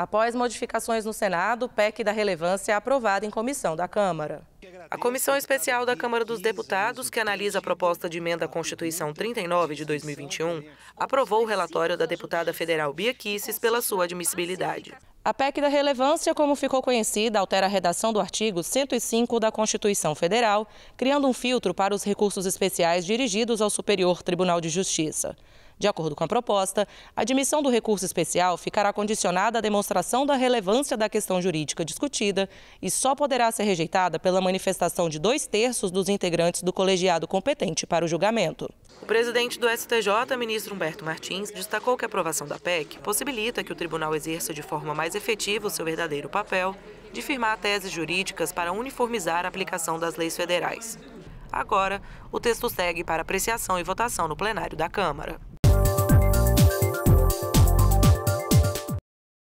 após modificações no Senado, PEC da relevância é aprovada em comissão da Câmara. A Comissão Especial da Câmara dos Deputados, que analisa a proposta de emenda à Constituição 39 de 2021, aprovou o relatório da deputada federal Bia Kisses pela sua admissibilidade. A PEC da relevância, como ficou conhecida, altera a redação do artigo 105 da Constituição Federal, criando um filtro para os recursos especiais dirigidos ao Superior Tribunal de Justiça. De acordo com a proposta, a admissão do recurso especial ficará condicionada à demonstração da relevância da questão jurídica discutida e só poderá ser rejeitada pela manifestação de dois terços dos integrantes do colegiado competente para o julgamento. O presidente do STJ, ministro Humberto Martins, destacou que a aprovação da PEC possibilita que o tribunal exerça de forma mais efetiva o seu verdadeiro papel de firmar teses jurídicas para uniformizar a aplicação das leis federais. Agora, o texto segue para apreciação e votação no plenário da Câmara.